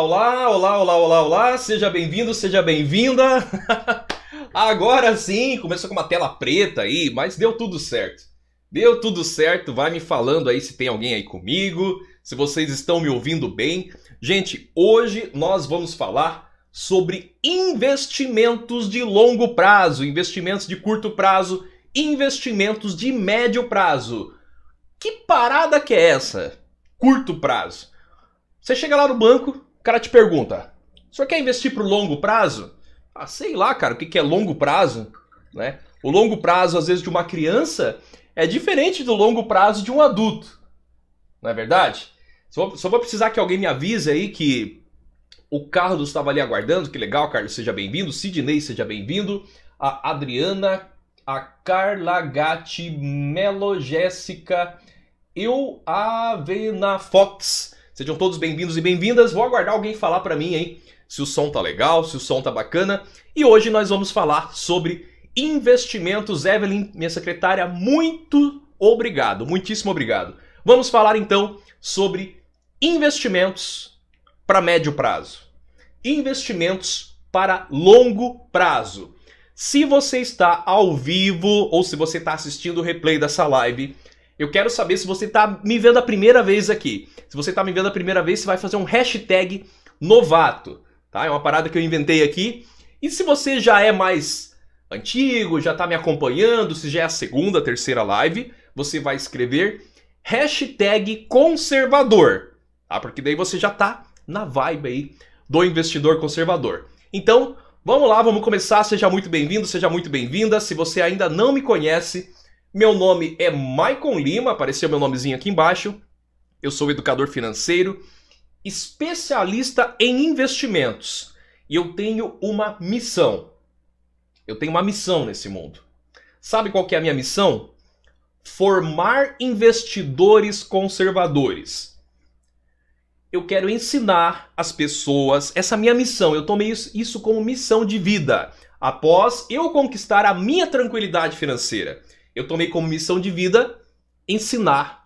Olá, olá, olá, olá, olá, seja bem-vindo, seja bem-vinda. Agora sim, começou com uma tela preta aí, mas deu tudo certo. Deu tudo certo, vai me falando aí se tem alguém aí comigo, se vocês estão me ouvindo bem. Gente, hoje nós vamos falar sobre investimentos de longo prazo, investimentos de curto prazo, investimentos de médio prazo. Que parada que é essa? Curto prazo. Você chega lá no banco, o cara te pergunta, o senhor quer investir para o longo prazo? Ah, sei lá, cara, o que, que é longo prazo? Né? O longo prazo, às vezes, de uma criança é diferente do longo prazo de um adulto. Não é verdade? Só, só vou precisar que alguém me avise aí que o Carlos estava ali aguardando. Que legal, Carlos, seja bem-vindo. Sidney, seja bem-vindo. A Adriana, a Carla Gatti, Melo Jéssica, eu, Avena Fox. Sejam todos bem-vindos e bem-vindas. Vou aguardar alguém falar para mim hein se o som tá legal, se o som tá bacana. E hoje nós vamos falar sobre investimentos. Evelyn, minha secretária, muito obrigado, muitíssimo obrigado. Vamos falar então sobre investimentos para médio prazo. Investimentos para longo prazo. Se você está ao vivo ou se você está assistindo o replay dessa live, eu quero saber se você está me vendo a primeira vez aqui. Se você está me vendo a primeira vez, você vai fazer um hashtag novato, tá? É uma parada que eu inventei aqui. E se você já é mais antigo, já está me acompanhando, se já é a segunda, terceira live, você vai escrever hashtag conservador, tá? Porque daí você já está na vibe aí do investidor conservador. Então, vamos lá, vamos começar. Seja muito bem-vindo, seja muito bem-vinda. Se você ainda não me conhece, meu nome é Maicon Lima, apareceu meu nomezinho aqui embaixo. Eu sou educador financeiro, especialista em investimentos, e eu tenho uma missão. Eu tenho uma missão nesse mundo. Sabe qual é a minha missão? Formar investidores conservadores. Eu quero ensinar as pessoas essa minha missão. Eu tomei isso como missão de vida. Após eu conquistar a minha tranquilidade financeira, eu tomei como missão de vida ensinar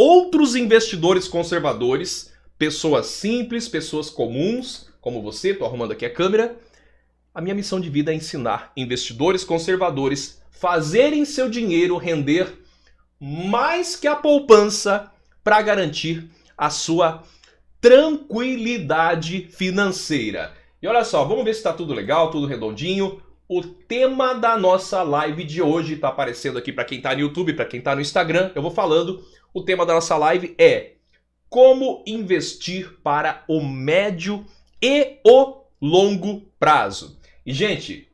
outros investidores conservadores, pessoas simples, pessoas comuns, como você, estou arrumando aqui a câmera. A minha missão de vida é ensinar investidores conservadores fazerem seu dinheiro render mais que a poupança para garantir a sua tranquilidade financeira. E olha só, vamos ver se está tudo legal, tudo redondinho. O tema da nossa live de hoje está aparecendo aqui para quem está no YouTube, para quem está no Instagram. Eu vou falando o tema da nossa live é como investir para o médio e o longo prazo. E, gente,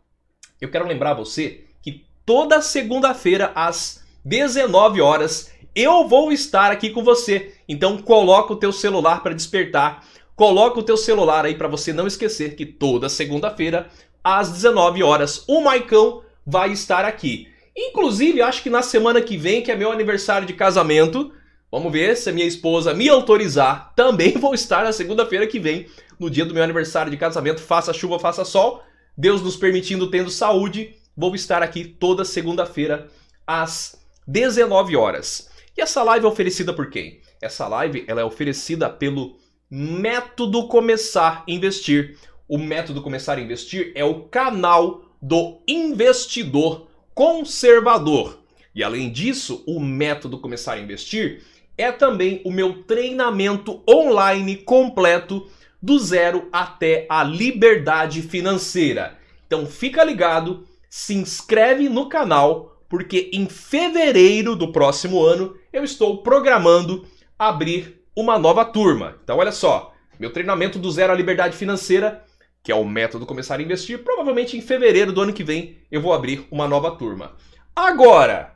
eu quero lembrar você que toda segunda-feira, às 19 horas, eu vou estar aqui com você. Então, coloca o teu celular para despertar. Coloca o teu celular aí para você não esquecer que toda segunda-feira, às 19 horas, o Maicão vai estar aqui. Inclusive, acho que na semana que vem, que é meu aniversário de casamento, vamos ver se a minha esposa me autorizar, também vou estar na segunda-feira que vem, no dia do meu aniversário de casamento, faça chuva, faça sol, Deus nos permitindo, tendo saúde, vou estar aqui toda segunda-feira às 19 horas. E essa live é oferecida por quem? Essa live ela é oferecida pelo Método Começar a Investir. O Método Começar a Investir é o canal do investidor conservador. E além disso, o método Começar a Investir é também o meu treinamento online completo do zero até a liberdade financeira. Então fica ligado, se inscreve no canal, porque em fevereiro do próximo ano eu estou programando abrir uma nova turma. Então olha só, meu treinamento do zero à liberdade financeira que é o método começar a investir, provavelmente em fevereiro do ano que vem eu vou abrir uma nova turma. Agora,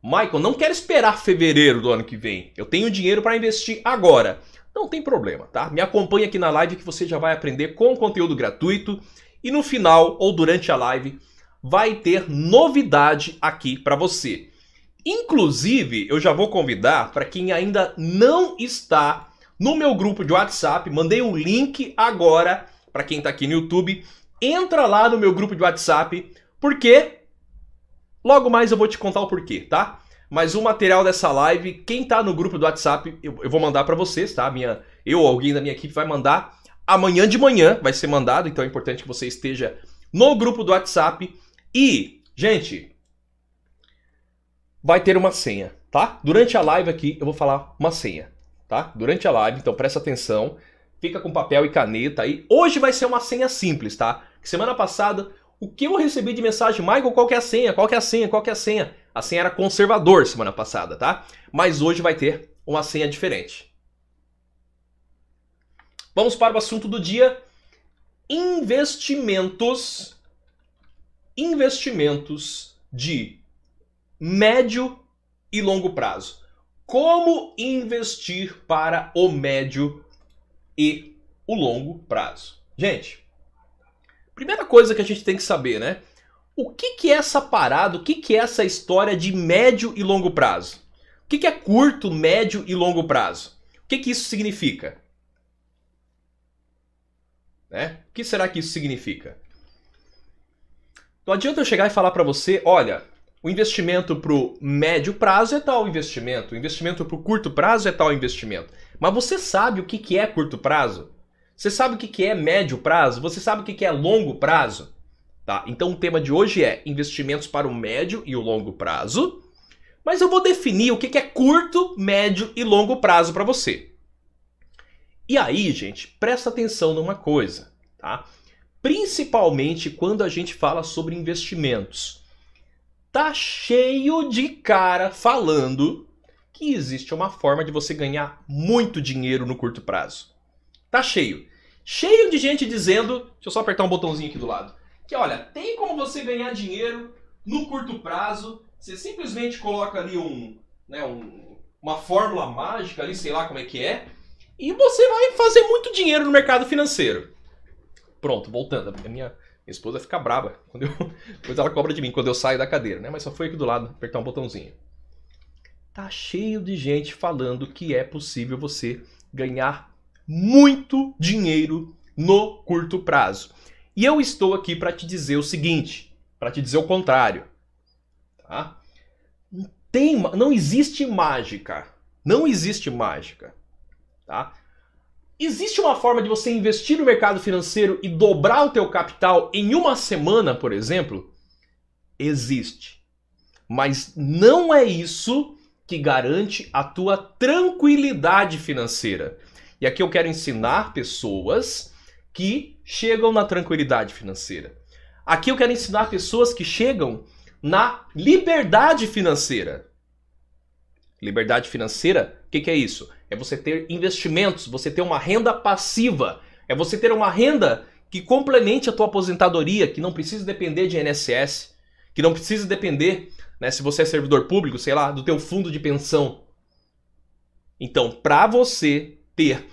Michael, não quero esperar fevereiro do ano que vem. Eu tenho dinheiro para investir agora. Não tem problema, tá? Me acompanha aqui na live que você já vai aprender com conteúdo gratuito e no final ou durante a live vai ter novidade aqui para você. Inclusive, eu já vou convidar para quem ainda não está no meu grupo de WhatsApp, mandei o um link agora para quem está aqui no YouTube, entra lá no meu grupo de WhatsApp, porque logo mais eu vou te contar o porquê, tá? Mas o material dessa live, quem tá no grupo do WhatsApp, eu, eu vou mandar para vocês, tá? Minha, eu ou alguém da minha equipe vai mandar amanhã de manhã, vai ser mandado, então é importante que você esteja no grupo do WhatsApp e, gente, vai ter uma senha, tá? Durante a live aqui eu vou falar uma senha, tá? Durante a live, então presta atenção. Fica com papel e caneta aí. Hoje vai ser uma senha simples, tá? Semana passada, o que eu recebi de mensagem, Michael, qual que é a senha? Qual que é a senha? Qual que é a senha? A senha era conservador semana passada, tá? Mas hoje vai ter uma senha diferente. Vamos para o assunto do dia: investimentos. Investimentos de médio e longo prazo. Como investir para o médio e o longo prazo. Gente, primeira coisa que a gente tem que saber, né? O que, que é essa parada, o que, que é essa história de médio e longo prazo? O que, que é curto, médio e longo prazo? O que, que isso significa? Né? O que será que isso significa? Não adianta eu chegar e falar para você, olha, o investimento para o médio prazo é tal investimento, o investimento para o curto prazo é tal investimento. Mas você sabe o que, que é curto prazo? Você sabe o que, que é médio prazo? Você sabe o que, que é longo prazo? Tá? Então o tema de hoje é investimentos para o médio e o longo prazo. Mas eu vou definir o que, que é curto, médio e longo prazo para você. E aí, gente, presta atenção numa coisa, tá? Principalmente quando a gente fala sobre investimentos. Tá cheio de cara falando que existe uma forma de você ganhar muito dinheiro no curto prazo. Tá cheio. Cheio de gente dizendo, deixa eu só apertar um botãozinho aqui do lado, que olha, tem como você ganhar dinheiro no curto prazo, você simplesmente coloca ali um, né, um, uma fórmula mágica ali, sei lá como é que é, e você vai fazer muito dinheiro no mercado financeiro. Pronto, voltando, a minha, minha esposa fica brava Quando eu, depois ela cobra de mim quando eu saio da cadeira, né? Mas só foi aqui do lado, apertar um botãozinho tá cheio de gente falando que é possível você ganhar muito dinheiro no curto prazo. E eu estou aqui para te dizer o seguinte, para te dizer o contrário, tá? Tem, não existe mágica, não existe mágica, tá? Existe uma forma de você investir no mercado financeiro e dobrar o teu capital em uma semana, por exemplo? Existe. Mas não é isso que garante a tua tranquilidade financeira. E aqui eu quero ensinar pessoas que chegam na tranquilidade financeira. Aqui eu quero ensinar pessoas que chegam na liberdade financeira. Liberdade financeira, o que, que, é isso? É você ter investimentos, você ter uma renda passiva, é você ter uma renda que complemente a tua aposentadoria, que não precisa depender de INSS, que não precisa depender né? Se você é servidor público, sei lá, do teu fundo de pensão. Então, para você ter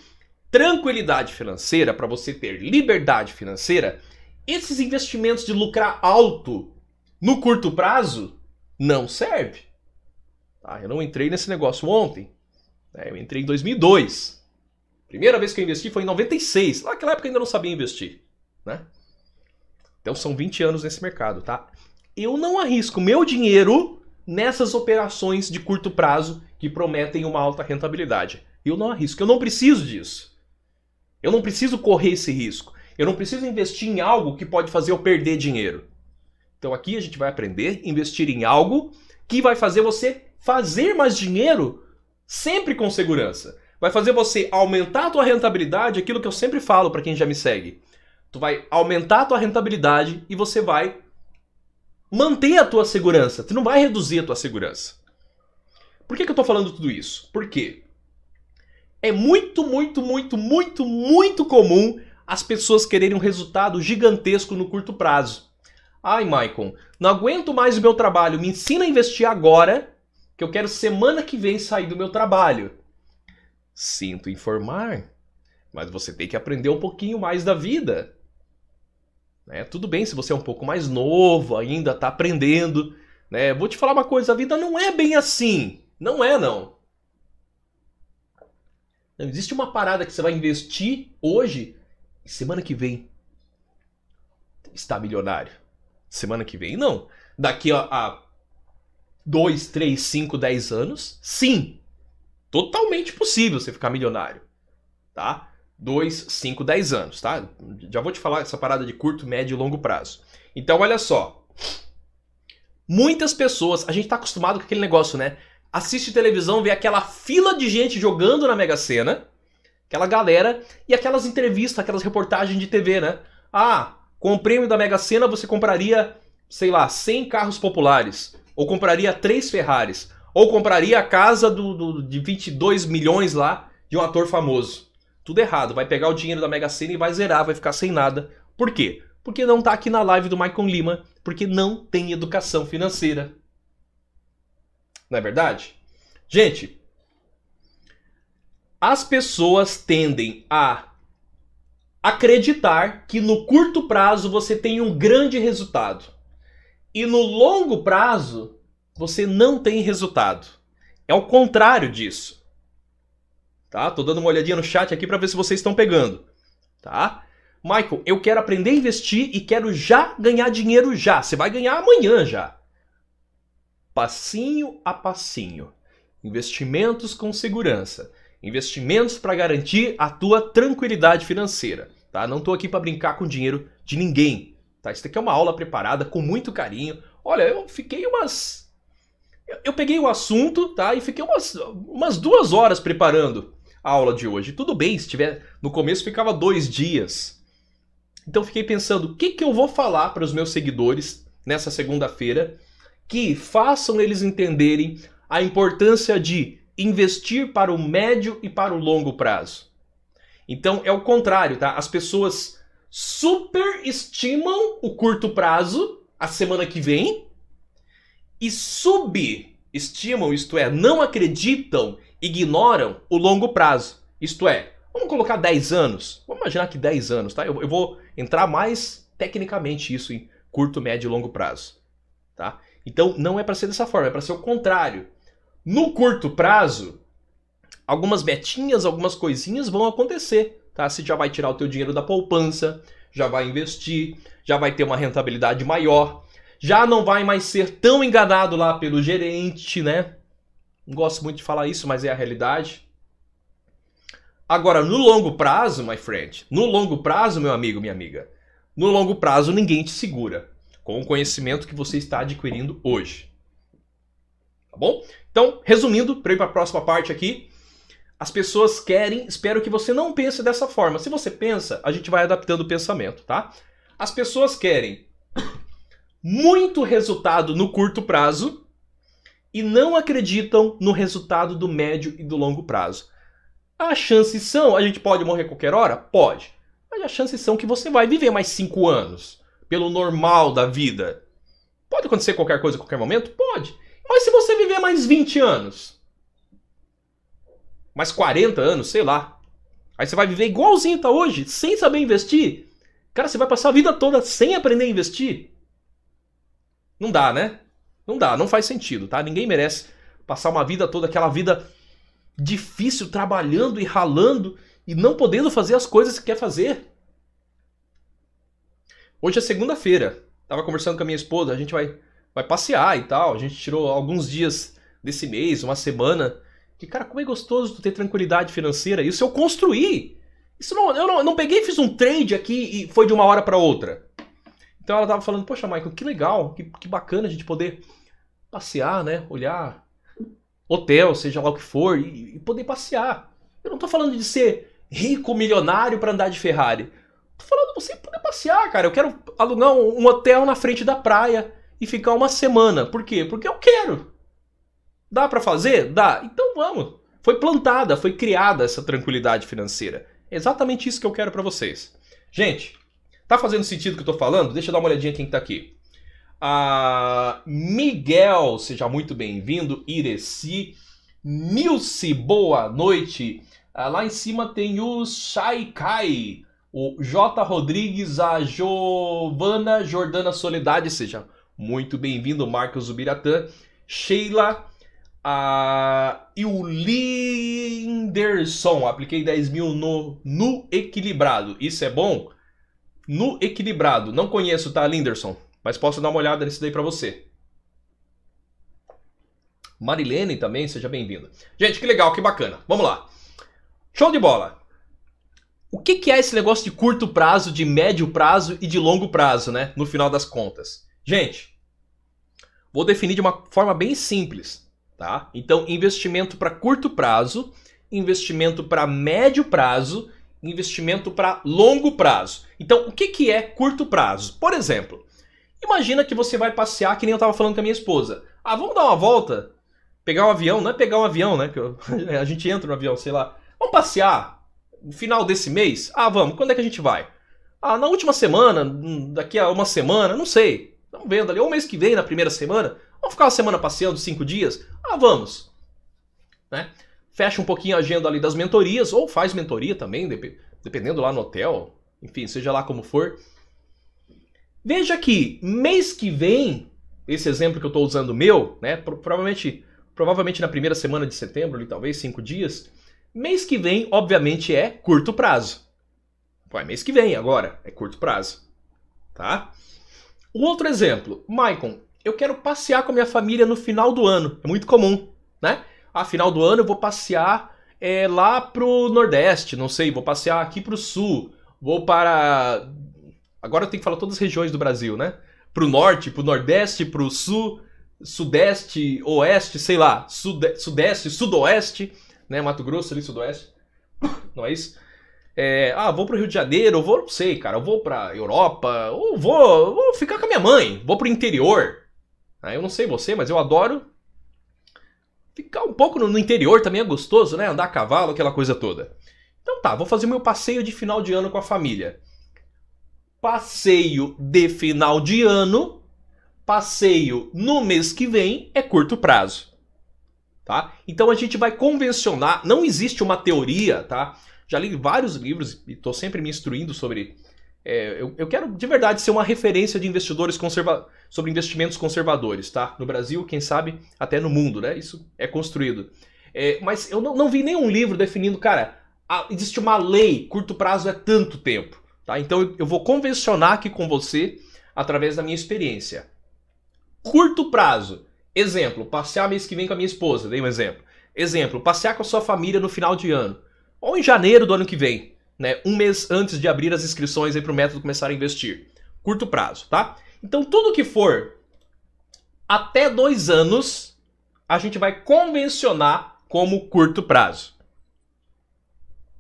tranquilidade financeira, para você ter liberdade financeira, esses investimentos de lucrar alto no curto prazo não serve. Tá? Eu não entrei nesse negócio ontem. Né? Eu entrei em 2002. Primeira vez que eu investi foi em 96. Naquela época eu ainda não sabia investir. Né? Então são 20 anos nesse mercado, tá? eu não arrisco meu dinheiro nessas operações de curto prazo que prometem uma alta rentabilidade. Eu não arrisco, eu não preciso disso. Eu não preciso correr esse risco. Eu não preciso investir em algo que pode fazer eu perder dinheiro. Então aqui a gente vai aprender a investir em algo que vai fazer você fazer mais dinheiro sempre com segurança. Vai fazer você aumentar a tua rentabilidade, aquilo que eu sempre falo para quem já me segue. Tu vai aumentar a tua rentabilidade e você vai Mantém a tua segurança. Tu não vai reduzir a tua segurança. Por que, que eu estou falando tudo isso? Porque é muito, muito, muito, muito, muito comum as pessoas quererem um resultado gigantesco no curto prazo. Ai, Maicon, não aguento mais o meu trabalho. Me ensina a investir agora, que eu quero semana que vem sair do meu trabalho. Sinto informar, mas você tem que aprender um pouquinho mais da vida. Né? Tudo bem se você é um pouco mais novo, ainda está aprendendo. Né? Vou te falar uma coisa, a vida não é bem assim. Não é, não. Não existe uma parada que você vai investir hoje e semana que vem está milionário. Semana que vem, não. Daqui a, a três, cinco, dez anos, sim. Totalmente possível você ficar milionário. Tá? 2, 5, 10 anos, tá? Já vou te falar essa parada de curto, médio e longo prazo. Então, olha só. Muitas pessoas, a gente tá acostumado com aquele negócio, né? Assiste televisão, vê aquela fila de gente jogando na Mega Sena, aquela galera, e aquelas entrevistas, aquelas reportagens de TV, né? Ah, com o prêmio da Mega Sena você compraria, sei lá, 100 carros populares, ou compraria 3 Ferraris, ou compraria a casa do, do de 22 milhões lá de um ator famoso. Tudo errado. Vai pegar o dinheiro da Mega Sena e vai zerar, vai ficar sem nada. Por quê? Porque não tá aqui na live do Maicon Lima, porque não tem educação financeira. Não é verdade? Gente, as pessoas tendem a acreditar que no curto prazo você tem um grande resultado e no longo prazo você não tem resultado. É o contrário disso. Tá? Tô dando uma olhadinha no chat aqui para ver se vocês estão pegando. Tá? Michael, eu quero aprender a investir e quero já ganhar dinheiro já. Você vai ganhar amanhã já. Passinho a passinho. Investimentos com segurança. Investimentos para garantir a tua tranquilidade financeira. Tá? Não estou aqui para brincar com o dinheiro de ninguém. Tá? Isso aqui é uma aula preparada com muito carinho. Olha, eu fiquei umas. Eu peguei o assunto tá? e fiquei umas, umas duas horas preparando a aula de hoje. Tudo bem, se tiver no começo ficava dois dias. Então fiquei pensando, o que, que eu vou falar para os meus seguidores nessa segunda-feira que façam eles entenderem a importância de investir para o médio e para o longo prazo. Então é o contrário, tá? As pessoas superestimam o curto prazo a semana que vem e subestimam, isto é, não acreditam ignoram o longo prazo. Isto é, vamos colocar 10 anos. Vamos imaginar que 10 anos, tá? Eu, eu vou entrar mais tecnicamente isso em curto, médio e longo prazo, tá? Então não é para ser dessa forma, é para ser o contrário. No curto prazo, algumas betinhas, algumas coisinhas vão acontecer, tá? Você já vai tirar o teu dinheiro da poupança, já vai investir, já vai ter uma rentabilidade maior, já não vai mais ser tão enganado lá pelo gerente, né? Não gosto muito de falar isso, mas é a realidade. Agora, no longo prazo, my friend, no longo prazo, meu amigo, minha amiga, no longo prazo ninguém te segura com o conhecimento que você está adquirindo hoje. Tá bom? Então, resumindo, para ir para a próxima parte aqui, as pessoas querem, espero que você não pense dessa forma. Se você pensa, a gente vai adaptando o pensamento, tá? As pessoas querem muito resultado no curto prazo e não acreditam no resultado do médio e do longo prazo. As chances são, a gente pode morrer qualquer hora? Pode. Mas as chances são que você vai viver mais 5 anos, pelo normal da vida. Pode acontecer qualquer coisa a qualquer momento? Pode. Mas se você viver mais 20 anos, mais 40 anos, sei lá. Aí você vai viver igualzinho tá hoje, sem saber investir. Cara, você vai passar a vida toda sem aprender a investir? Não dá, né? Não dá, não faz sentido, tá? Ninguém merece passar uma vida toda, aquela vida difícil, trabalhando e ralando e não podendo fazer as coisas que quer fazer. Hoje é segunda-feira, tava conversando com a minha esposa, a gente vai, vai passear e tal, a gente tirou alguns dias desse mês, uma semana. Que, cara, como é gostoso tu ter tranquilidade financeira. Isso eu construí. Isso não, eu não, eu não peguei e fiz um trade aqui e foi de uma hora para outra. Então ela tava falando, poxa, Michael, que legal, que, que bacana a gente poder passear, né? Olhar hotel, seja lá o que for, e, e poder passear. Eu não tô falando de ser rico, milionário para andar de Ferrari. Tô falando você poder passear, cara. Eu quero alugar um, um hotel na frente da praia e ficar uma semana. Por quê? Porque eu quero. Dá para fazer? Dá. Então vamos. Foi plantada, foi criada essa tranquilidade financeira. É exatamente isso que eu quero para vocês. Gente, Tá fazendo sentido o que eu tô falando? Deixa eu dar uma olhadinha quem tá aqui. a Miguel, seja muito bem-vindo. Ireci. Nilce, boa noite. Ah, lá em cima tem o Shaikai. O J. Rodrigues, a Giovana Jordana Soledade, seja muito bem-vindo. Marcos Ubiratã. Sheila a Linderson Apliquei 10 mil no, no equilibrado. Isso é bom? No equilibrado, não conheço, tá, Linderson? Mas posso dar uma olhada nisso daí para você. Marilene também, seja bem-vinda. Gente, que legal, que bacana. Vamos lá. Show de bola. O que, que é esse negócio de curto prazo, de médio prazo e de longo prazo, né? No final das contas. Gente, vou definir de uma forma bem simples, tá? Então, investimento para curto prazo, investimento para médio prazo investimento para longo prazo. Então, o que, que é curto prazo? Por exemplo, imagina que você vai passear, que nem eu estava falando com a minha esposa. Ah, vamos dar uma volta? Pegar um avião? Não é pegar um avião, né? Que eu, a gente entra no avião, sei lá. Vamos passear? No final desse mês? Ah, vamos. Quando é que a gente vai? Ah, na última semana, hum, daqui a uma semana, não sei. Estão vendo ali. Ou mês que vem, na primeira semana. Vamos ficar uma semana passeando, cinco dias? Ah, vamos. Né? fecha um pouquinho a agenda ali das mentorias, ou faz mentoria também, dependendo lá no hotel, enfim, seja lá como for. Veja que mês que vem, esse exemplo que eu estou usando meu, né, provavelmente, provavelmente na primeira semana de setembro, ali, talvez cinco dias, mês que vem, obviamente, é curto prazo. Pô, é mês que vem agora, é curto prazo, tá? O outro exemplo, Maicon, eu quero passear com a minha família no final do ano, é muito comum, né? ah, final do ano eu vou passear é, lá pro Nordeste, não sei, vou passear aqui pro Sul, vou para. Agora eu tenho que falar todas as regiões do Brasil, né? Pro Norte, pro Nordeste, pro Sul, Sudeste, Oeste, sei lá, sude... Sudeste, Sudoeste, né? Mato Grosso ali, Sudoeste. Não é isso? É, ah, vou pro Rio de Janeiro, vou, não sei, cara, eu vou pra Europa, ou vou, vou ficar com a minha mãe, vou pro interior. Ah, eu não sei você, mas eu adoro ficar um pouco no interior também é gostoso, né? Andar a cavalo, aquela coisa toda. Então tá, vou fazer meu passeio de final de ano com a família. Passeio de final de ano, passeio no mês que vem é curto prazo. Tá? Então a gente vai convencionar, não existe uma teoria, tá? Já li vários livros e estou sempre me instruindo sobre é, eu, eu, quero de verdade ser uma referência de investidores conserva sobre investimentos conservadores, tá? No Brasil, quem sabe até no mundo, né? Isso é construído. É, mas eu não, não, vi nenhum livro definindo, cara, a, existe uma lei, curto prazo é tanto tempo, tá? Então eu, eu vou convencionar aqui com você através da minha experiência. Curto prazo, exemplo, passear mês que vem com a minha esposa, dei um exemplo. Exemplo, passear com a sua família no final de ano ou em janeiro do ano que vem né, um mês antes de abrir as inscrições para o método começar a investir. Curto prazo, tá? Então, tudo que for até dois anos, a gente vai convencionar como curto prazo.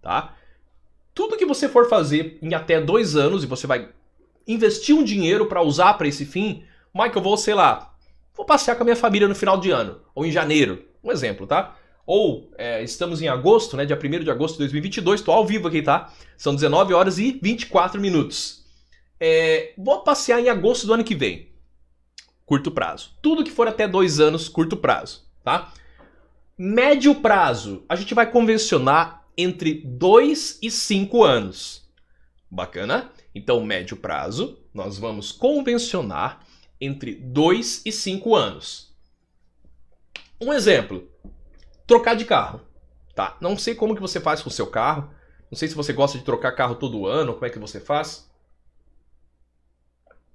Tá? Tudo que você for fazer em até dois anos e você vai investir um dinheiro para usar para esse fim, Michael, eu vou, sei lá, vou passear com a minha família no final de ano, ou em janeiro, um exemplo, tá? ou é, estamos em agosto, né, dia 1 de agosto de 2022, estou ao vivo aqui, tá? São 19 horas e 24 minutos. É, vou passear em agosto do ano que vem. Curto prazo. Tudo que for até dois anos, curto prazo, tá? Médio prazo, a gente vai convencionar entre 2 e 5 anos. Bacana? Então, médio prazo, nós vamos convencionar entre 2 e 5 anos. Um exemplo, Trocar de carro, tá? Não sei como que você faz com o seu carro. Não sei se você gosta de trocar carro todo ano, como é que você faz.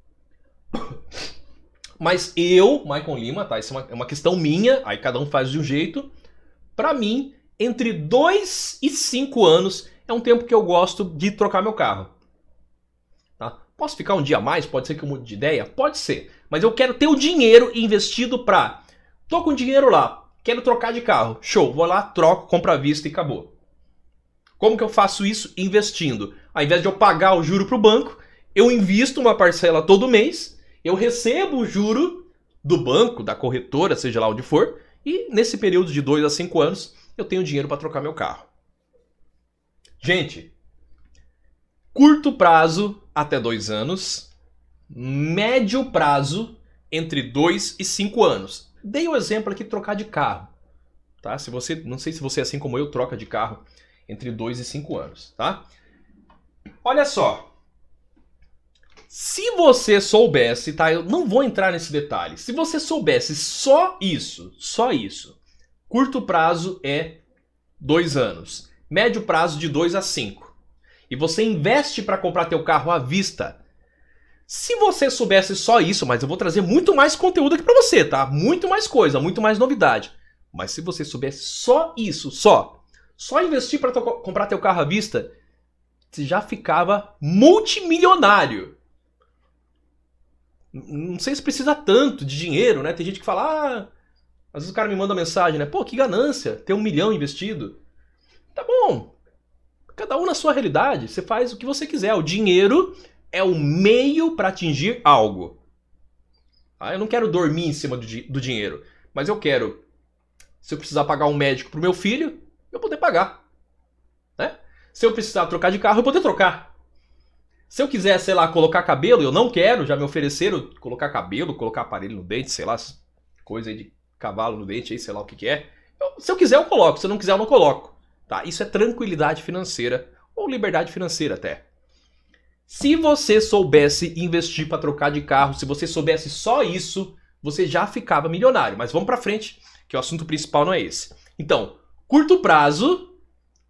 Mas eu, Michael Lima, tá? Isso é uma, é uma questão minha, aí cada um faz de um jeito. Para mim, entre 2 e 5 anos é um tempo que eu gosto de trocar meu carro. Tá? Posso ficar um dia a mais? Pode ser que eu mude de ideia? Pode ser. Mas eu quero ter o dinheiro investido para. Tô com dinheiro lá, Quero trocar de carro. Show, vou lá, troco, compro à vista e acabou. Como que eu faço isso? Investindo. Ao invés de eu pagar o juro para o banco, eu invisto uma parcela todo mês, eu recebo o juro do banco, da corretora, seja lá onde for, e nesse período de 2 a 5 anos eu tenho dinheiro para trocar meu carro. Gente, curto prazo até 2 anos, médio prazo entre 2 e 5 anos. Dei o exemplo aqui de trocar de carro. Tá? Se você, não sei se você, assim como eu, troca de carro entre 2 e 5 anos. Tá? Olha só. Se você soubesse, tá? Eu não vou entrar nesse detalhe. Se você soubesse só isso, só isso, curto prazo é 2 anos. Médio prazo de 2 a 5. E você investe para comprar teu carro à vista se você soubesse só isso, mas eu vou trazer muito mais conteúdo aqui para você, tá? Muito mais coisa, muito mais novidade. Mas se você soubesse só isso, só, só investir para comprar teu carro à vista, você já ficava multimilionário. Não sei se precisa tanto de dinheiro, né? Tem gente que fala, ah, às vezes o cara me manda mensagem, né? Pô, que ganância, ter um milhão investido. Tá bom, cada um na sua realidade, você faz o que você quiser. O dinheiro é o meio para atingir algo. Ah, eu não quero dormir em cima do, di do dinheiro, mas eu quero, se eu precisar pagar um médico pro meu filho, eu poder pagar. Né? Se eu precisar trocar de carro, eu poder trocar. Se eu quiser, sei lá, colocar cabelo, eu não quero, já me ofereceram colocar cabelo, colocar aparelho no dente, sei lá, coisa aí de cavalo no dente, aí, sei lá o que, que é. Eu, se eu quiser, eu coloco. Se eu não quiser, eu não coloco. Tá? Isso é tranquilidade financeira ou liberdade financeira até. Se você soubesse investir para trocar de carro, se você soubesse só isso, você já ficava milionário. Mas vamos para frente, que o assunto principal não é esse. Então, curto prazo,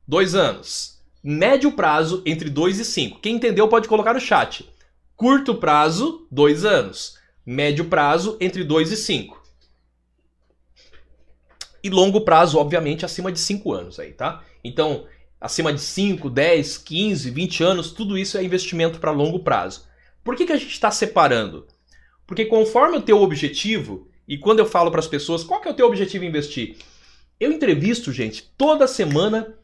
dois anos. Médio prazo, entre dois e cinco. Quem entendeu pode colocar no chat. Curto prazo, dois anos. Médio prazo, entre dois e cinco; E longo prazo, obviamente, acima de cinco anos aí, tá? Então, acima de 5, 10, 15, 20 anos, tudo isso é investimento para longo prazo. Por que, que a gente está separando? Porque conforme o teu objetivo, e quando eu falo para as pessoas, qual que é o teu objetivo em investir? Eu entrevisto, gente, toda semana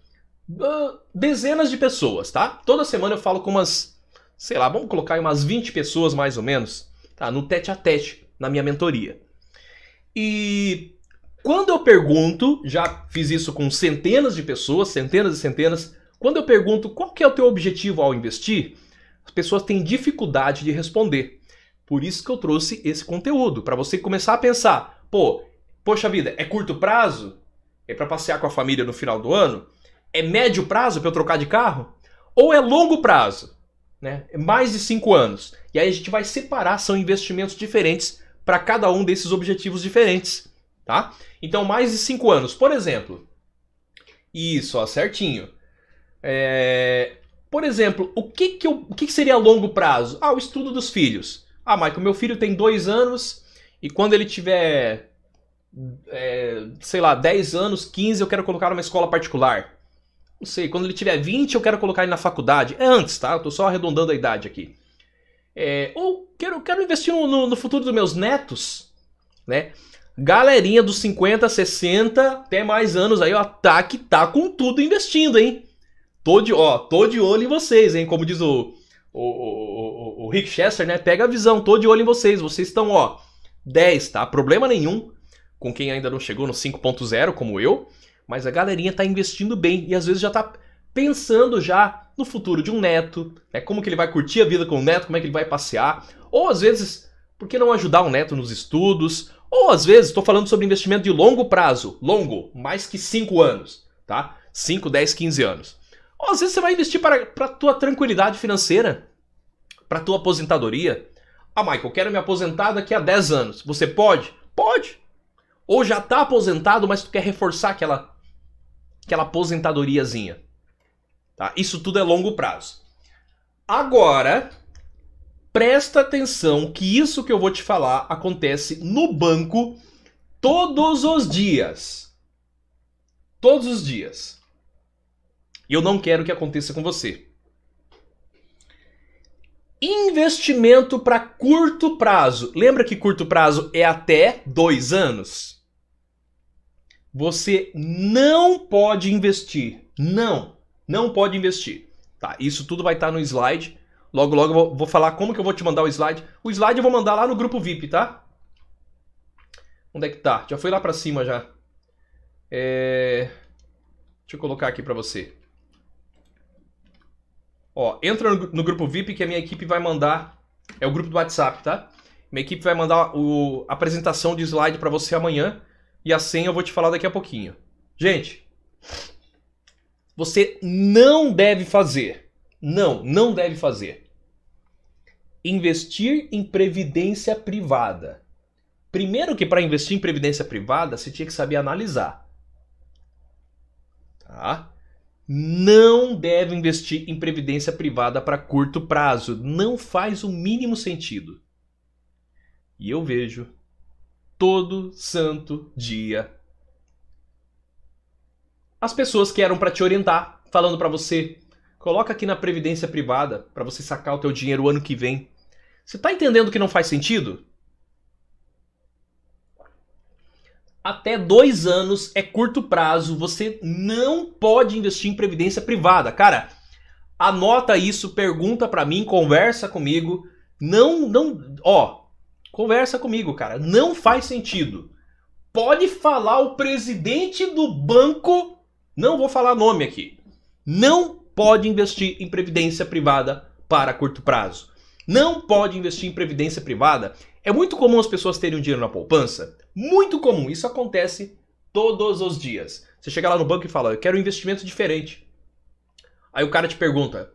dezenas de pessoas, tá? Toda semana eu falo com umas, sei lá, vamos colocar umas 20 pessoas mais ou menos, tá? No tete a tete, na minha mentoria. E quando eu pergunto, já fiz isso com centenas de pessoas, centenas e centenas, quando eu pergunto qual que é o teu objetivo ao investir, as pessoas têm dificuldade de responder. Por isso que eu trouxe esse conteúdo, para você começar a pensar, pô, poxa vida, é curto prazo? É para passear com a família no final do ano? É médio prazo para eu trocar de carro? Ou é longo prazo? Né? É mais de cinco anos. E aí a gente vai separar, são investimentos diferentes para cada um desses objetivos diferentes tá? Então, mais de 5 anos, por exemplo. Isso, ó, certinho. É... Por exemplo, o que, que, eu... o que, que seria longo prazo? Ah, o estudo dos filhos. Ah, Michael, meu filho tem 2 anos e quando ele tiver, é, sei lá, 10 anos, 15, eu quero colocar numa escola particular. Não sei, quando ele tiver 20, eu quero colocar ele na faculdade. É antes, tá? Eu tô só arredondando a idade aqui. É... ou quero, quero investir no, no futuro dos meus netos, né? Galerinha dos 50, 60, até mais anos aí, o ataque tá, tá com tudo investindo, hein? Tô de, ó, tô de olho em vocês, hein? Como diz o, o, o, o Rick Chester, né? Pega a visão, tô de olho em vocês. Vocês estão, ó, 10, tá? Problema nenhum com quem ainda não chegou no 5.0, como eu. Mas a galerinha tá investindo bem e às vezes já tá pensando já no futuro de um neto, né? como que ele vai curtir a vida com o neto, como é que ele vai passear. Ou às vezes, por que não ajudar o neto nos estudos? Ou às vezes estou falando sobre investimento de longo prazo, longo, mais que 5 anos, tá? 5, 10, 15 anos. Ou às vezes você vai investir para a tua tranquilidade financeira, para a tua aposentadoria. Ah, Michael, quero me aposentar daqui a 10 anos. Você pode? Pode. Ou já está aposentado, mas tu quer reforçar aquela, aquela aposentadoriazinha. Tá? Isso tudo é longo prazo. Agora, presta atenção que isso que eu vou te falar acontece no banco todos os dias. Todos os dias. E eu não quero que aconteça com você. Investimento para curto prazo. Lembra que curto prazo é até dois anos? Você não pode investir. Não, não pode investir. Tá, isso tudo vai estar tá no slide Logo, logo eu vou, vou falar como que eu vou te mandar o slide. O slide eu vou mandar lá no grupo VIP, tá? Onde é que tá? Já foi lá pra cima já. É... Deixa eu colocar aqui pra você. Ó, entra no, no grupo VIP que a minha equipe vai mandar... É o grupo do WhatsApp, tá? Minha equipe vai mandar o, a apresentação de slide para você amanhã e a senha eu vou te falar daqui a pouquinho. Gente, você não deve fazer, não, não deve fazer investir em previdência privada. Primeiro que para investir em previdência privada, você tinha que saber analisar. Tá? Não deve investir em previdência privada para curto prazo, não faz o mínimo sentido. E eu vejo todo santo dia as pessoas que eram para te orientar, falando para você, coloca aqui na previdência privada para você sacar o teu dinheiro o ano que vem você está entendendo que não faz sentido? Até dois anos é curto prazo, você não pode investir em previdência privada. Cara, anota isso, pergunta para mim, conversa comigo. Não, não, ó, conversa comigo, cara. Não faz sentido. Pode falar o presidente do banco, não vou falar nome aqui. Não pode investir em previdência privada para curto prazo não pode investir em previdência privada. É muito comum as pessoas terem um dinheiro na poupança. Muito comum. Isso acontece todos os dias. Você chega lá no banco e fala, eu quero um investimento diferente. Aí o cara te pergunta,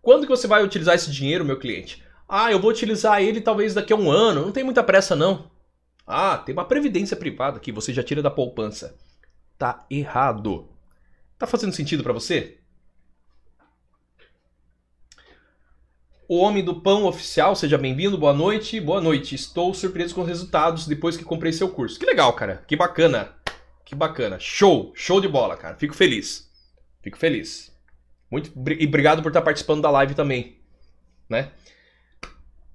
quando que você vai utilizar esse dinheiro, meu cliente? Ah, eu vou utilizar ele talvez daqui a um ano. Não tem muita pressa, não. Ah, tem uma previdência privada que você já tira da poupança. Tá errado. Tá fazendo sentido para você? O Homem do Pão Oficial, seja bem-vindo, boa noite, boa noite. Estou surpreso com os resultados depois que comprei seu curso. Que legal, cara, que bacana, que bacana. Show, show de bola, cara, fico feliz, fico feliz. Muito e obrigado por estar participando da live também, né?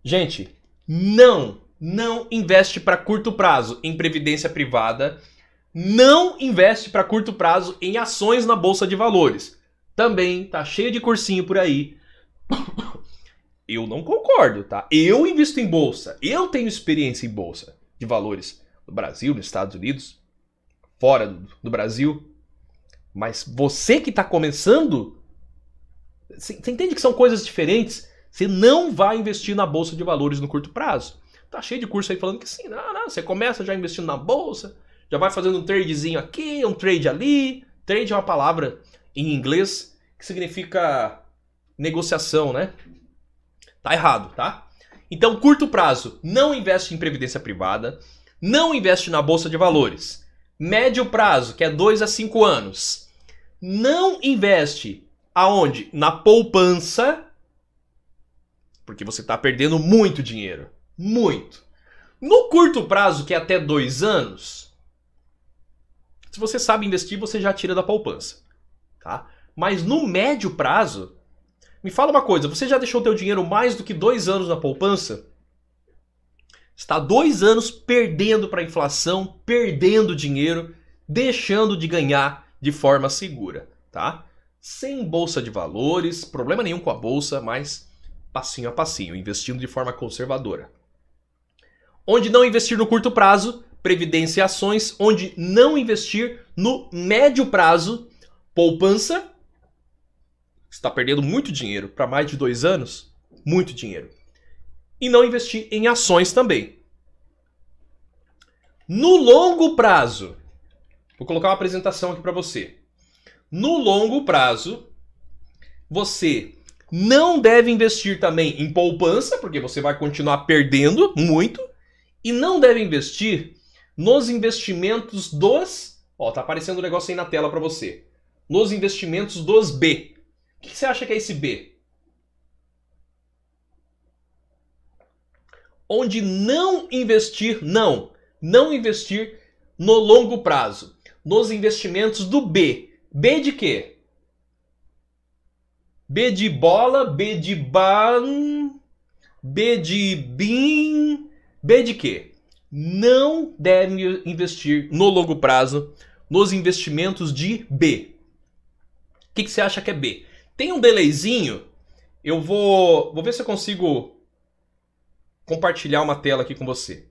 Gente, não, não investe para curto prazo em previdência privada, não investe para curto prazo em ações na bolsa de valores. Também tá cheio de cursinho por aí. Eu não concordo, tá? Eu invisto em bolsa. Eu tenho experiência em bolsa de valores no Brasil, nos Estados Unidos, fora do, do Brasil. Mas você que está começando, você entende que são coisas diferentes? Você não vai investir na bolsa de valores no curto prazo. Tá cheio de curso aí falando que sim, não, não, você começa já investindo na bolsa, já vai fazendo um tradezinho aqui, um trade ali. Trade é uma palavra em inglês que significa negociação, né? Tá errado, tá? Então, curto prazo, não investe em previdência privada, não investe na bolsa de valores. Médio prazo, que é 2 a 5 anos, não investe aonde? Na poupança, porque você está perdendo muito dinheiro, muito. No curto prazo, que é até 2 anos, se você sabe investir, você já tira da poupança, tá? Mas no médio prazo, me fala uma coisa, você já deixou teu dinheiro mais do que dois anos na poupança? Está dois anos perdendo para a inflação, perdendo dinheiro, deixando de ganhar de forma segura, tá? Sem bolsa de valores, problema nenhum com a bolsa, mas passinho a passinho, investindo de forma conservadora. Onde não investir no curto prazo, previdência e ações. Onde não investir no médio prazo, poupança você está perdendo muito dinheiro para mais de dois anos, muito dinheiro. E não investir em ações também. No longo prazo, vou colocar uma apresentação aqui para você. No longo prazo, você não deve investir também em poupança, porque você vai continuar perdendo muito, e não deve investir nos investimentos dos, ó, tá aparecendo um negócio aí na tela para você. Nos investimentos dos B, o que você acha que é esse B? Onde não investir, não, não investir no longo prazo, nos investimentos do B. B de quê? B de bola, B de ban, B de bin, B de quê? Não devem investir no longo prazo nos investimentos de B. O que, que você acha que é B? Tem um delayzinho. Eu vou, vou ver se eu consigo compartilhar uma tela aqui com você.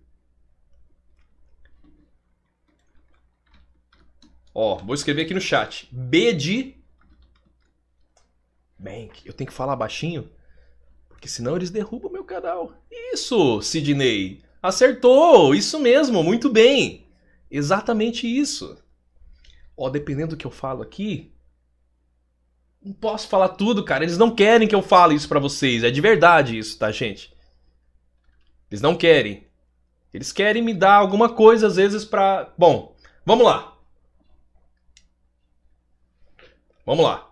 Ó, vou escrever aqui no chat. B de Bank. Eu tenho que falar baixinho, porque senão eles derrubam meu canal. Isso, Sidney. Acertou. Isso mesmo, muito bem. Exatamente isso. Ó, dependendo do que eu falo aqui, não posso falar tudo, cara. Eles não querem que eu fale isso para vocês. É de verdade isso, tá, gente? Eles não querem. Eles querem me dar alguma coisa às vezes para, bom, vamos lá. Vamos lá.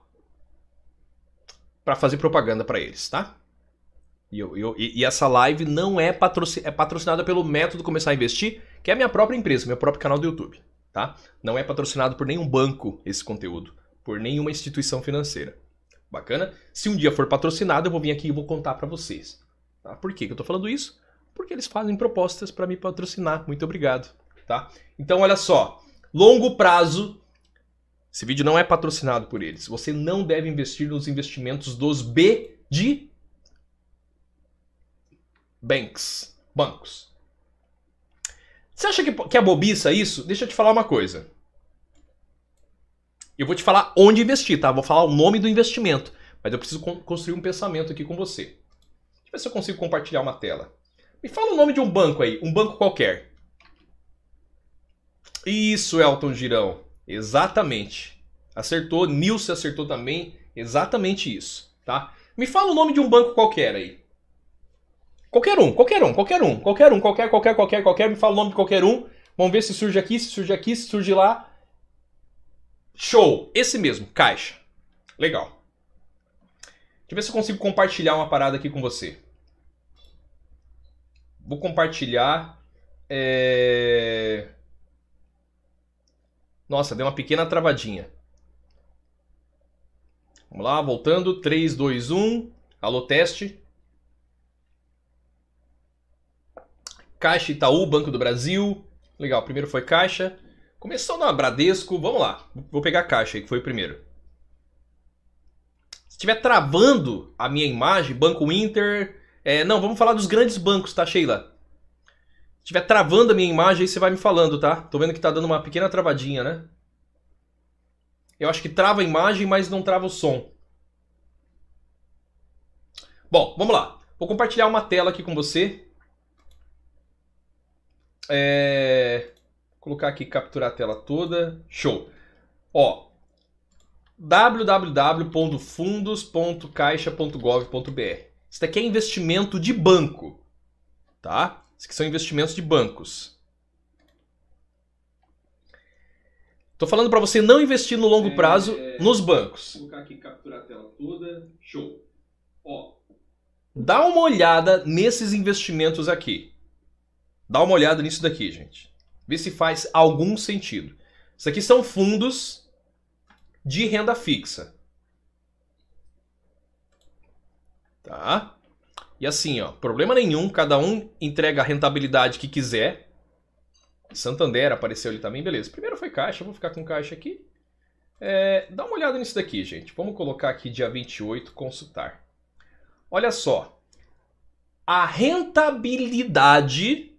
Para fazer propaganda para eles, tá? E, eu, eu, e, essa live não é, patrocin... é patrocinada pelo Método Começar a Investir, que é a minha própria empresa, meu próprio canal do YouTube, tá? Não é patrocinado por nenhum banco esse conteúdo por nenhuma instituição financeira. Bacana? Se um dia for patrocinado, eu vou vir aqui e vou contar para vocês. Tá? Por que, eu estou falando isso? Porque eles fazem propostas para me patrocinar. Muito obrigado. Tá? Então, olha só. Longo prazo, esse vídeo não é patrocinado por eles. Você não deve investir nos investimentos dos B de banks, bancos. Você acha que, que é bobiça isso? Deixa eu te falar uma coisa. Eu vou te falar onde investir, tá? Vou falar o nome do investimento. Mas eu preciso construir um pensamento aqui com você. Deixa eu ver se eu consigo compartilhar uma tela. Me fala o nome de um banco aí, um banco qualquer. Isso, Elton Girão. Exatamente. Acertou, Nilce acertou também. Exatamente isso, tá? Me fala o nome de um banco qualquer aí. Qualquer um, qualquer um, qualquer um, qualquer um, qualquer, qualquer, qualquer, qualquer. Me fala o nome de qualquer um. Vamos ver se surge aqui, se surge aqui, se surge lá. Show! Esse mesmo, caixa. Legal. Deixa eu ver se eu consigo compartilhar uma parada aqui com você. Vou compartilhar. É... Nossa, deu uma pequena travadinha. Vamos lá, voltando. 3, 2, 1. Alô, teste. Caixa Itaú, Banco do Brasil. Legal, primeiro foi Caixa. Começou na Bradesco, vamos lá. Vou pegar a caixa aí, que foi o primeiro. Se estiver travando a minha imagem, Banco Inter. É, não, vamos falar dos grandes bancos, tá, Sheila? Se estiver travando a minha imagem, aí você vai me falando, tá? Tô vendo que tá dando uma pequena travadinha, né? Eu acho que trava a imagem, mas não trava o som. Bom, vamos lá. Vou compartilhar uma tela aqui com você. É... Colocar aqui, capturar a tela toda. Show. Ó, www.fundos.caixa.gov.br. Isso daqui é investimento de banco, tá? Isso aqui são investimentos de bancos. Tô falando para você não investir no longo é, prazo é, nos bancos. Vou colocar aqui capturar a tela toda. Show. Ó, dá uma olhada nesses investimentos aqui. Dá uma olhada nisso daqui, gente. Vê se faz algum sentido. Isso aqui são fundos de renda fixa. Tá? E assim, ó, problema nenhum, cada um entrega a rentabilidade que quiser. Santander apareceu ali também, beleza. Primeiro foi caixa, vou ficar com caixa aqui. É, dá uma olhada nisso daqui, gente. Vamos colocar aqui dia 28, consultar. Olha só. A rentabilidade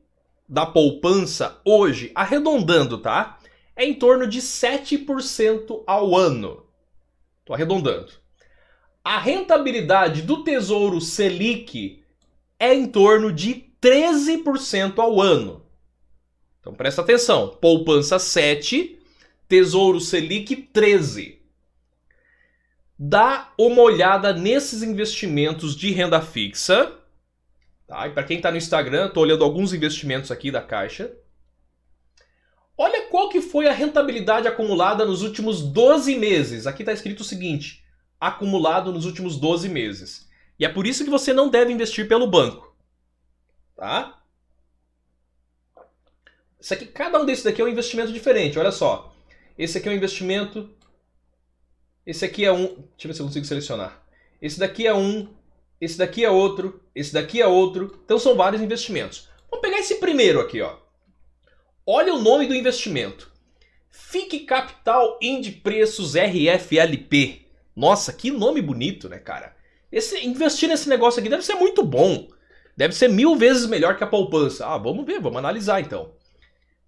da poupança hoje, arredondando, tá? É em torno de 7% ao ano. Tô arredondando. A rentabilidade do Tesouro Selic é em torno de 13% ao ano. Então presta atenção, poupança 7, Tesouro Selic 13. Dá uma olhada nesses investimentos de renda fixa Tá? E para quem está no Instagram, estou olhando alguns investimentos aqui da Caixa. Olha qual que foi a rentabilidade acumulada nos últimos 12 meses. Aqui está escrito o seguinte: acumulado nos últimos 12 meses. E é por isso que você não deve investir pelo banco. Tá? Isso aqui, cada um desses daqui é um investimento diferente. Olha só. Esse aqui é um investimento. Esse aqui é um. Deixa eu ver se eu consigo selecionar. Esse daqui é um. Esse daqui é outro esse daqui é outro. Então são vários investimentos. Vamos pegar esse primeiro aqui, ó. Olha o nome do investimento. FIC Capital Indi Preços RFLP. Nossa, que nome bonito, né, cara? Esse, investir nesse negócio aqui deve ser muito bom. Deve ser mil vezes melhor que a poupança. Ah, vamos ver, vamos analisar então.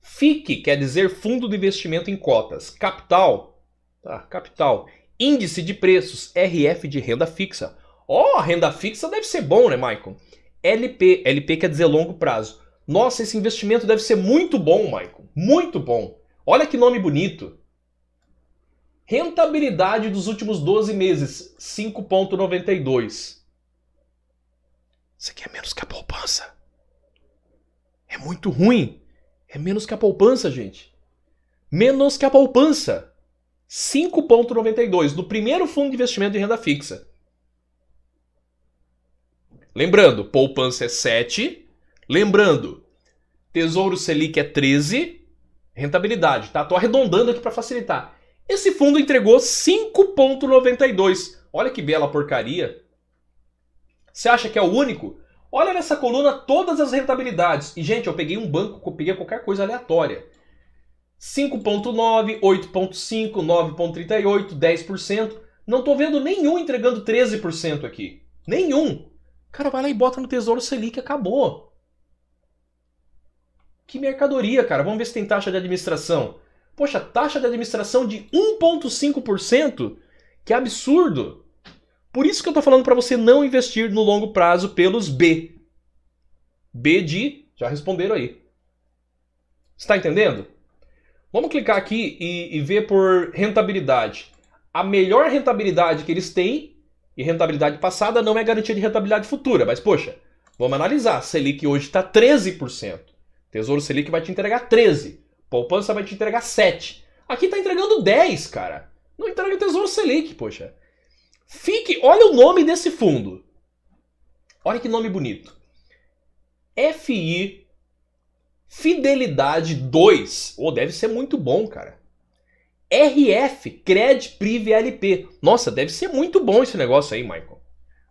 FIC quer dizer Fundo de Investimento em Cotas. Capital, tá, capital, Índice de Preços, RF de Renda Fixa. Ó, oh, renda fixa deve ser bom, né, Michael? LP, LP quer dizer longo prazo. Nossa, esse investimento deve ser muito bom, Michael. Muito bom. Olha que nome bonito. Rentabilidade dos últimos 12 meses, 5,92. Isso aqui é menos que a poupança. É muito ruim. É menos que a poupança, gente. Menos que a poupança. 5,92 do primeiro fundo de investimento de renda fixa. Lembrando, poupança é 7. Lembrando, Tesouro Selic é 13. Rentabilidade, tá? Tô arredondando aqui para facilitar. Esse fundo entregou 5,92. Olha que bela porcaria. Você acha que é o único? Olha nessa coluna todas as rentabilidades. E, gente, eu peguei um banco, eu peguei qualquer coisa aleatória. 5,9, 8,5, 9,38, 10%. Não tô vendo nenhum entregando 13% aqui. Nenhum. Cara, vai lá e bota no Tesouro Selic, acabou. Que mercadoria, cara. Vamos ver se tem taxa de administração. Poxa, taxa de administração de 1,5%? Que absurdo! Por isso que eu tô falando para você não investir no longo prazo pelos B. B de. Já responderam aí. Está entendendo? Vamos clicar aqui e, e ver por rentabilidade. A melhor rentabilidade que eles têm e rentabilidade passada não é garantia de rentabilidade futura. Mas, poxa, vamos analisar. Selic hoje está 13%. Tesouro Selic vai te entregar 13%. Poupança vai te entregar 7%. Aqui está entregando 10, cara. Não entrega Tesouro Selic, poxa. Fique, olha o nome desse fundo. Olha que nome bonito. FI Fidelidade 2. Oh, deve ser muito bom, cara. RF Cred Priv LP. Nossa, deve ser muito bom esse negócio aí, Michael.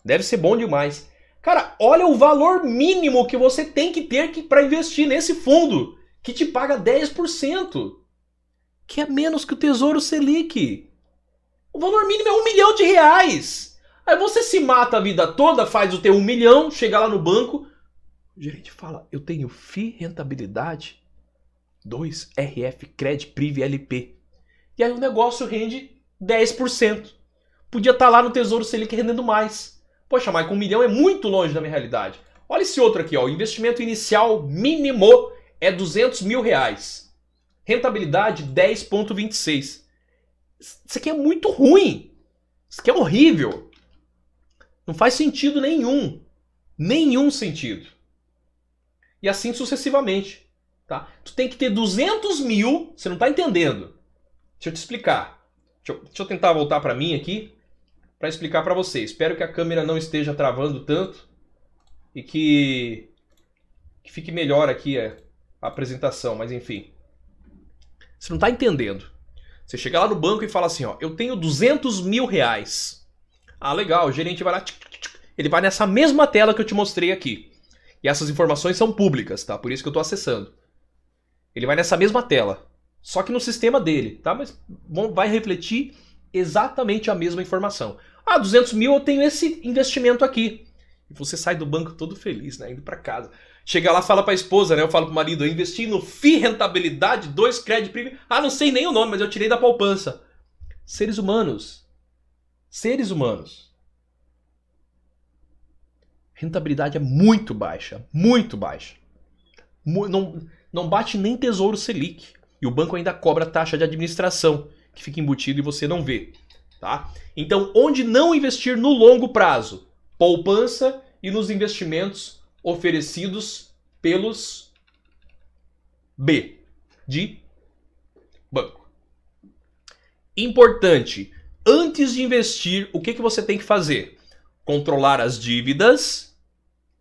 Deve ser bom demais. Cara, olha o valor mínimo que você tem que ter para investir nesse fundo, que te paga 10%, que é menos que o Tesouro Selic. O valor mínimo é um milhão de reais. Aí você se mata a vida toda, faz o teu um milhão, chega lá no banco, o gerente fala, eu tenho FI Rentabilidade 2 RF Cred Priv LP. E aí o negócio rende 10%. Podia estar tá lá no Tesouro Selic rendendo mais. Poxa, mas com um milhão é muito longe da minha realidade. Olha esse outro aqui, ó. o investimento inicial mínimo é 200 mil reais. Rentabilidade 10,26. Isso aqui é muito ruim. Isso aqui é horrível. Não faz sentido nenhum. Nenhum sentido. E assim sucessivamente. Tá? Tu tem que ter 200 mil, você não está entendendo. Deixa eu te explicar. Deixa eu, deixa eu tentar voltar para mim aqui para explicar para você. Espero que a câmera não esteja travando tanto e que, que fique melhor aqui a, a apresentação, mas enfim. Você não está entendendo. Você chega lá no banco e fala assim, ó, eu tenho 200 mil reais. Ah, legal, o gerente vai lá, ele vai nessa mesma tela que eu te mostrei aqui. E essas informações são públicas, tá? Por isso que eu estou acessando. Ele vai nessa mesma tela. Só que no sistema dele, tá? Mas bom, vai refletir exatamente a mesma informação. Ah, 200 mil eu tenho esse investimento aqui. E você sai do banco todo feliz, né? Indo para casa. Chega lá, fala para a esposa, né? Eu falo para o marido, eu investi no FI Rentabilidade 2 Crédito Premium. Ah, não sei nem o nome, mas eu tirei da poupança. Seres humanos. Seres humanos. Rentabilidade é muito baixa, muito baixa. Não, não bate nem Tesouro Selic. E o banco ainda cobra taxa de administração, que fica embutido e você não vê. Tá? Então, onde não investir no longo prazo? Poupança e nos investimentos oferecidos pelos B de banco. Importante, antes de investir, o que, que você tem que fazer? Controlar as dívidas,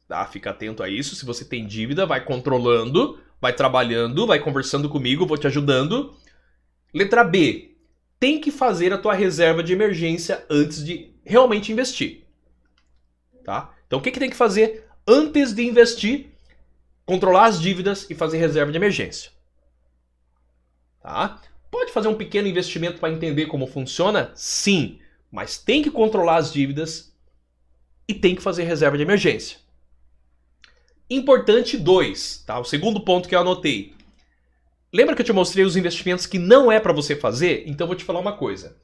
tá? Fica atento a isso. Se você tem dívida, vai controlando vai trabalhando, vai conversando comigo, vou te ajudando. Letra B, tem que fazer a tua reserva de emergência antes de realmente investir. Tá? Então o que, que tem que fazer antes de investir? Controlar as dívidas e fazer reserva de emergência. Tá? Pode fazer um pequeno investimento para entender como funciona? Sim, mas tem que controlar as dívidas e tem que fazer reserva de emergência. Importante 2, tá? O segundo ponto que eu anotei. Lembra que eu te mostrei os investimentos que não é para você fazer? Então vou te falar uma coisa.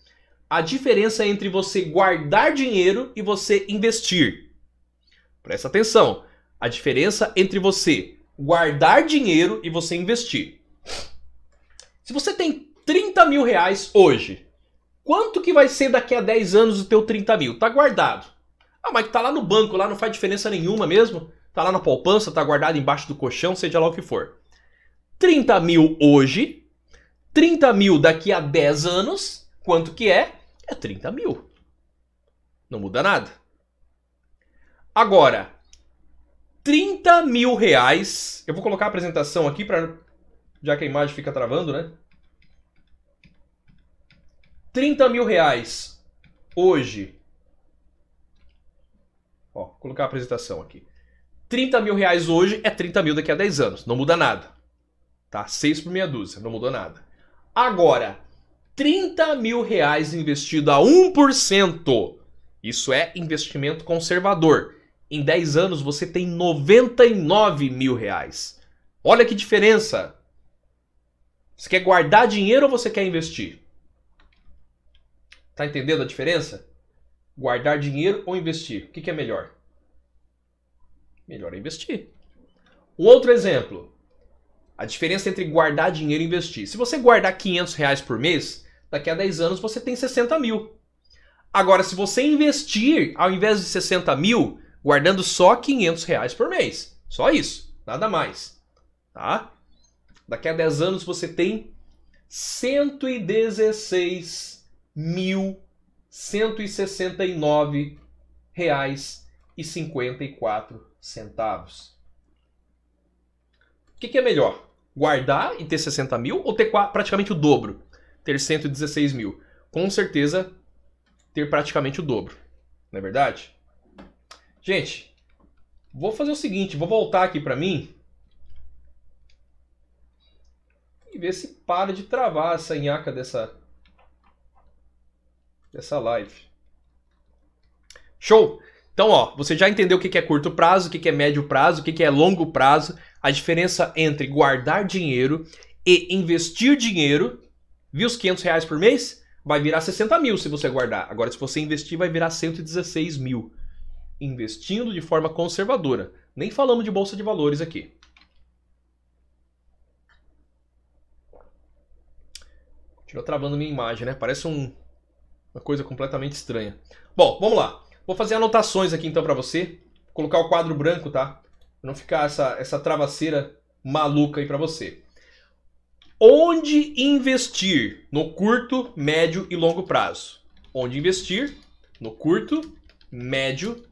A diferença é entre você guardar dinheiro e você investir. Presta atenção. A diferença entre você guardar dinheiro e você investir. Se você tem 30 mil reais hoje, quanto que vai ser daqui a 10 anos o teu 30 mil? Tá guardado. Ah, mas tá lá no banco, lá não faz diferença nenhuma mesmo tá lá na poupança, tá guardado embaixo do colchão, seja lá o que for. 30 mil hoje, 30 mil daqui a 10 anos, quanto que é? É 30 mil. Não muda nada. Agora, 30 mil reais. Eu vou colocar a apresentação aqui, pra, já que a imagem fica travando, né? 30 mil reais hoje. Ó, vou colocar a apresentação aqui. 30 mil reais hoje é 30 mil daqui a 10 anos. Não muda nada. Tá? 6 por meia dúzia, não mudou nada. Agora, 30 mil reais investido a 1%. Isso é investimento conservador. Em 10 anos você tem 99 mil reais. Olha que diferença! Você quer guardar dinheiro ou você quer investir? Tá entendendo a diferença? Guardar dinheiro ou investir? O que, que é melhor? melhor é investir. Um outro exemplo. A diferença entre guardar dinheiro e investir. Se você guardar 500 reais por mês, daqui a 10 anos você tem 60 mil. Agora, se você investir, ao invés de 60 mil, guardando só 500 reais por mês. Só isso, nada mais. Tá? Daqui a 10 anos você tem 116 mil 169 reais e 54 centavos. O que, que, é melhor? Guardar e ter 60 mil ou ter praticamente o dobro? Ter 116 mil? Com certeza, ter praticamente o dobro. Não é verdade? Gente, vou fazer o seguinte. Vou voltar aqui para mim. E ver se para de travar essa nhaca dessa, dessa live. Show! Então, ó, você já entendeu o que é curto prazo, o que é médio prazo, o que é longo prazo, a diferença entre guardar dinheiro e investir dinheiro, viu os 500 reais por mês? Vai virar 60 mil se você guardar. Agora, se você investir, vai virar 116 mil. Investindo de forma conservadora. Nem falamos de bolsa de valores aqui. Tirou travando minha imagem, né? Parece um, uma coisa completamente estranha. Bom, vamos lá. Vou fazer anotações aqui então para você. Vou colocar o quadro branco, tá? Pra não ficar essa, essa travaceira maluca aí para você. Onde investir no curto, médio e longo prazo? Onde investir no curto, médio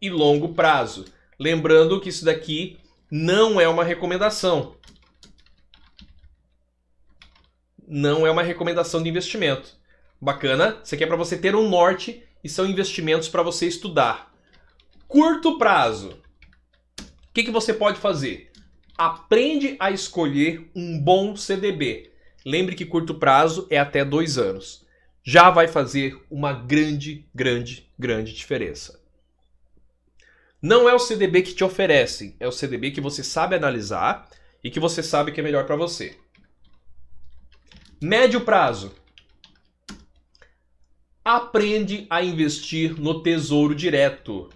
e longo prazo? Lembrando que isso daqui não é uma recomendação. Não é uma recomendação de investimento. Bacana? Isso aqui é para você ter um norte e são investimentos para você estudar. Curto prazo. O que, que você pode fazer? Aprende a escolher um bom CDB. Lembre que curto prazo é até dois anos. Já vai fazer uma grande, grande, grande diferença. Não é o CDB que te oferecem, é o CDB que você sabe analisar e que você sabe que é melhor para você. Médio prazo aprende a investir no tesouro direto.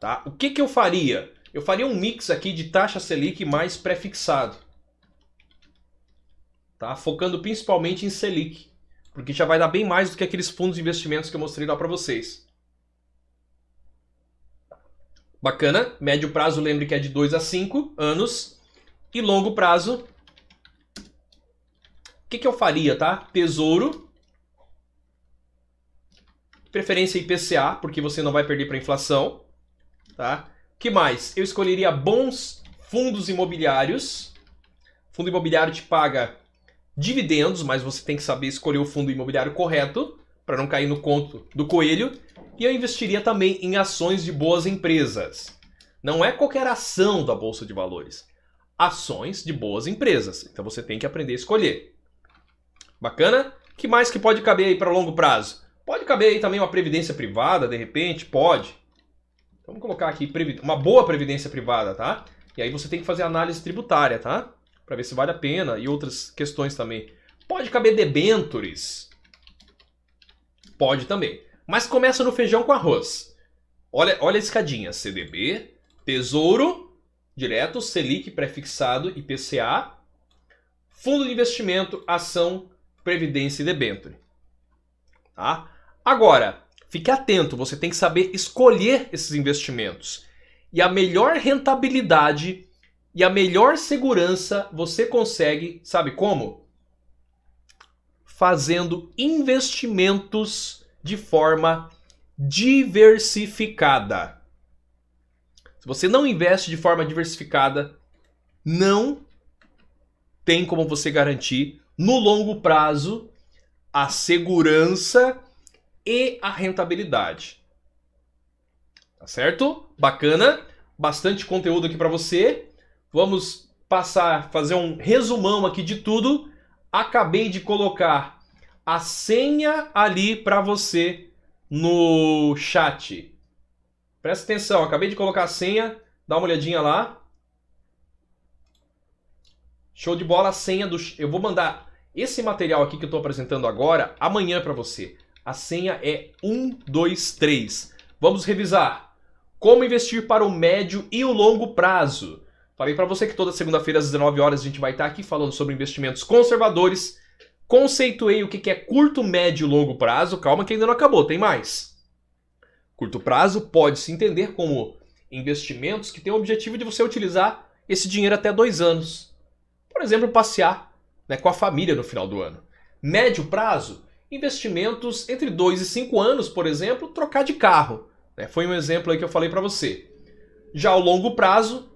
Tá? O que, que eu faria? Eu faria um mix aqui de taxa Selic mais prefixado. Tá? Focando principalmente em Selic. Porque já vai dar bem mais do que aqueles fundos de investimentos que eu mostrei lá para vocês. Bacana. Médio prazo, lembre que é de 2 a 5 anos. E longo prazo, o que, que eu faria, tá? Tesouro Preferência IPCA, porque você não vai perder para inflação. Tá? que mais? Eu escolheria bons fundos imobiliários. Fundo imobiliário te paga dividendos, mas você tem que saber escolher o fundo imobiliário correto para não cair no conto do coelho. E eu investiria também em ações de boas empresas. Não é qualquer ação da bolsa de valores, ações de boas empresas. Então você tem que aprender a escolher. Bacana? Que mais que pode caber aí para longo prazo? Pode caber aí também uma previdência privada, de repente? Pode. Vamos colocar aqui uma boa previdência privada, tá? E aí você tem que fazer análise tributária, tá? Para ver se vale a pena e outras questões também. Pode caber debentures. Pode também. Mas começa no feijão com arroz. Olha, olha a escadinha. CDB, Tesouro, direto, Selic prefixado e PCA, Fundo de Investimento, Ação, Previdência e Debenture. Tá? Agora, fique atento, você tem que saber escolher esses investimentos. E a melhor rentabilidade e a melhor segurança você consegue, sabe como? Fazendo investimentos de forma diversificada. Se você não investe de forma diversificada, não tem como você garantir no longo prazo a segurança e a rentabilidade. Tá certo? Bacana, bastante conteúdo aqui para você. Vamos passar, fazer um resumão aqui de tudo. Acabei de colocar a senha ali para você no chat. Presta atenção, acabei de colocar a senha, dá uma olhadinha lá. Show de bola, a senha do. Eu vou mandar esse material aqui que eu estou apresentando agora amanhã para você. A senha é 123. Vamos revisar. Como investir para o médio e o longo prazo? Falei para você que toda segunda-feira às 19 horas a gente vai estar tá aqui falando sobre investimentos conservadores. Conceituei o que é curto, médio e longo prazo. Calma que ainda não acabou, tem mais. Curto prazo pode se entender como investimentos que têm o objetivo de você utilizar esse dinheiro até dois anos. Por exemplo, passear né, com a família no final do ano. Médio prazo investimentos entre 2 e 5 anos, por exemplo, trocar de carro. Né? Foi um exemplo aí que eu falei para você. Já o longo prazo,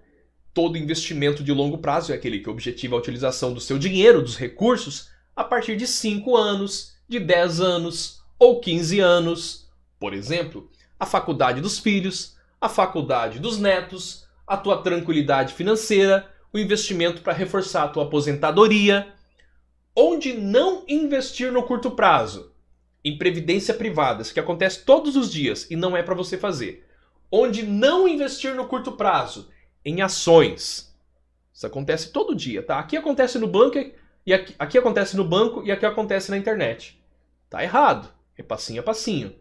todo investimento de longo prazo é aquele que objetiva a utilização do seu dinheiro, dos recursos, a partir de 5 anos, de 10 anos ou 15 anos. Por exemplo, a faculdade dos filhos, a faculdade dos netos, a tua tranquilidade financeira, o investimento para reforçar a tua aposentadoria, Onde não investir no curto prazo? Em previdência privada, isso que acontece todos os dias e não é para você fazer. Onde não investir no curto prazo? Em ações. Isso acontece todo dia, tá? Aqui acontece no banco e aqui, aqui acontece no banco e aqui acontece na internet. Tá errado. É passinho a passinho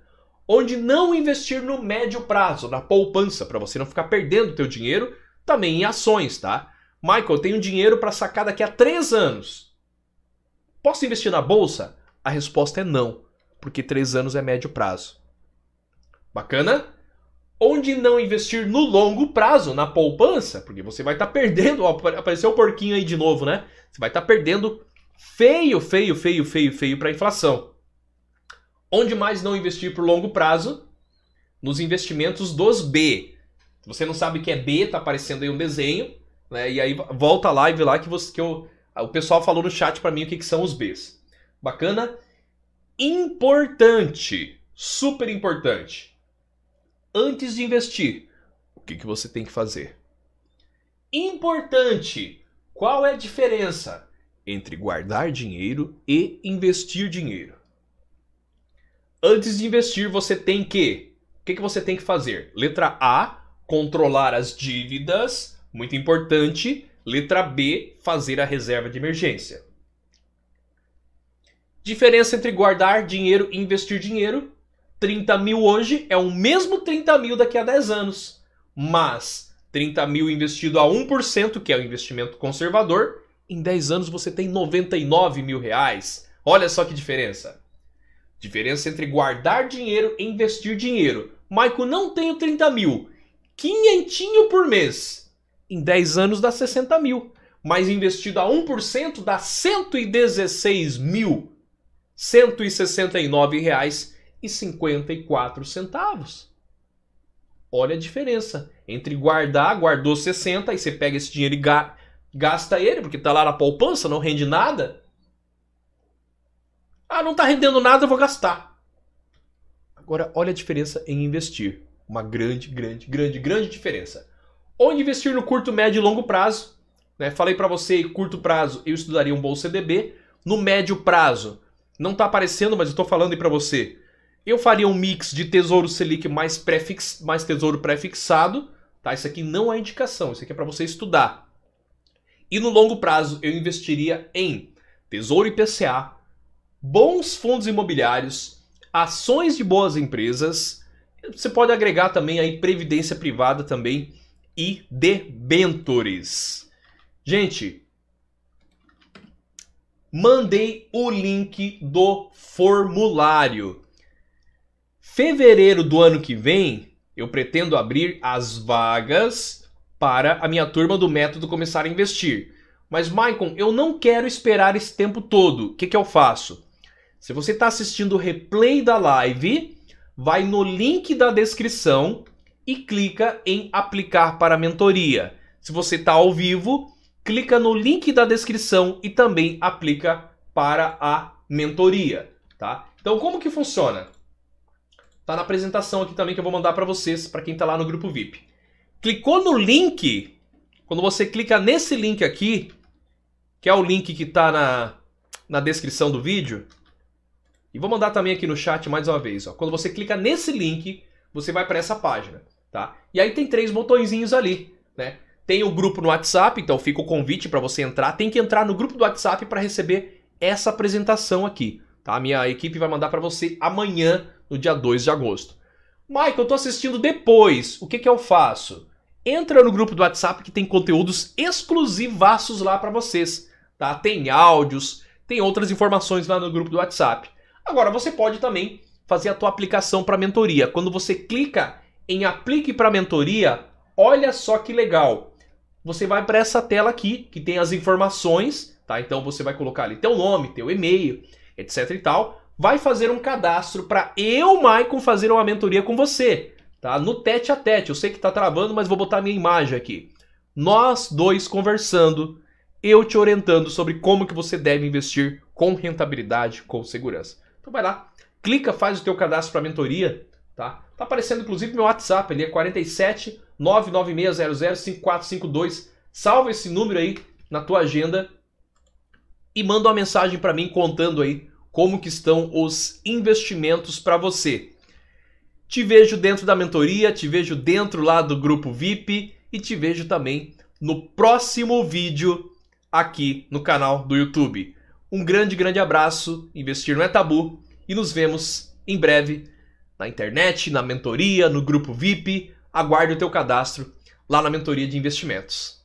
onde não investir no médio prazo, na poupança, para você não ficar perdendo o teu dinheiro, também em ações, tá? Michael, eu tenho dinheiro para sacar daqui a três anos. Posso investir na bolsa? A resposta é não, porque três anos é médio prazo. Bacana? Onde não investir no longo prazo, na poupança, porque você vai estar tá perdendo. Ó, apareceu o porquinho aí de novo, né? Você vai estar tá perdendo feio, feio, feio, feio, feio para a inflação. Onde mais não investir para o longo prazo? Nos investimentos dos B. Se você não sabe o que é B, tá aparecendo aí um desenho, né? E aí volta a live lá que, você, que eu o pessoal falou no chat para mim o que, que são os Bs. Bacana? Importante, super importante. Antes de investir, o que, que você tem que fazer? Importante, qual é a diferença entre guardar dinheiro e investir dinheiro? Antes de investir, você tem que. O que, que você tem que fazer? Letra A, controlar as dívidas, muito importante. Letra B, fazer a reserva de emergência. Diferença entre guardar dinheiro e investir dinheiro. 30 mil hoje é o mesmo 30 mil daqui a 10 anos. Mas 30 mil investido a 1%, que é o investimento conservador, em 10 anos você tem 99 mil reais. Olha só que diferença. Diferença entre guardar dinheiro e investir dinheiro. Maico, não tenho 30 mil. Quinhentinho por mês em 10 anos dá 60 mil. Mas investido a 1% dá 116 mil. R$ centavos. Olha a diferença entre guardar, guardou 60, aí você pega esse dinheiro e gasta ele, porque tá lá na poupança, não rende nada. Ah, não tá rendendo nada, eu vou gastar. Agora, olha a diferença em investir. Uma grande, grande, grande, grande diferença. Onde investir no curto, médio e longo prazo? Né? Falei para você, curto prazo, eu estudaria um bom CDB. No médio prazo, não está aparecendo, mas eu estou falando aí para você. Eu faria um mix de Tesouro Selic mais, prefix, mais Tesouro prefixado. Tá? Isso aqui não é indicação, isso aqui é para você estudar. E no longo prazo, eu investiria em Tesouro IPCA, bons fundos imobiliários, ações de boas empresas. Você pode agregar também aí previdência privada também e debentures. Gente, mandei o link do formulário. Fevereiro do ano que vem, eu pretendo abrir as vagas para a minha turma do método começar a investir. Mas, Maicon, eu não quero esperar esse tempo todo. O que, que eu faço? Se você está assistindo o replay da live, vai no link da descrição e clica em aplicar para a mentoria. Se você está ao vivo, clica no link da descrição e também aplica para a mentoria, tá? Então como que funciona? Tá na apresentação aqui também que eu vou mandar para vocês, para quem está lá no grupo VIP. Clicou no link, quando você clica nesse link aqui, que é o link que está na, na descrição do vídeo, e vou mandar também aqui no chat mais uma vez. Ó. Quando você clica nesse link, você vai para essa página. Tá? E aí tem três botõezinhos ali, né? Tem o grupo no WhatsApp, então fica o convite para você entrar. Tem que entrar no grupo do WhatsApp para receber essa apresentação aqui, tá? minha equipe vai mandar para você amanhã, no dia 2 de agosto. Mike, eu tô assistindo depois. O que que eu faço? Entra no grupo do WhatsApp que tem conteúdos exclusivaços lá para vocês, tá? Tem áudios, tem outras informações lá no grupo do WhatsApp. Agora você pode também fazer a tua aplicação para mentoria. Quando você clica em aplique para mentoria, olha só que legal. Você vai para essa tela aqui que tem as informações, tá? Então você vai colocar ali teu nome, teu e-mail, etc e tal. Vai fazer um cadastro para eu, Maicon, fazer uma mentoria com você, tá? No tete a tete. Eu sei que tá travando, mas vou botar minha imagem aqui. Nós dois conversando, eu te orientando sobre como que você deve investir com rentabilidade, com segurança. Então vai lá, clica, faz o teu cadastro para mentoria Tá? tá aparecendo inclusive meu WhatsApp, ele é 47 5452. Salva esse número aí na tua agenda e manda uma mensagem para mim contando aí como que estão os investimentos para você. Te vejo dentro da mentoria, te vejo dentro lá do grupo VIP e te vejo também no próximo vídeo aqui no canal do YouTube. Um grande, grande abraço, investir não é tabu e nos vemos em breve na internet, na mentoria, no grupo VIP. Aguarde o teu cadastro lá na mentoria de investimentos.